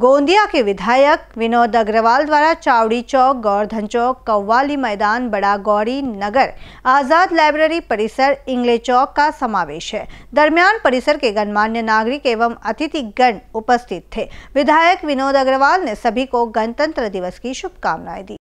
गोंदिया के विधायक विनोद अग्रवाल द्वारा चावड़ी चौक गौरधन चौक कव्वाली मैदान बड़ा गौरी नगर आज़ाद लाइब्रेरी परिसर इंगले चौक का समावेश है दरमियान परिसर के गणमान्य नागरिक एवं अतिथिगण उपस्थित थे विधायक विनोद अग्रवाल ने सभी को गणतंत्र दिवस की शुभकामनाएं दी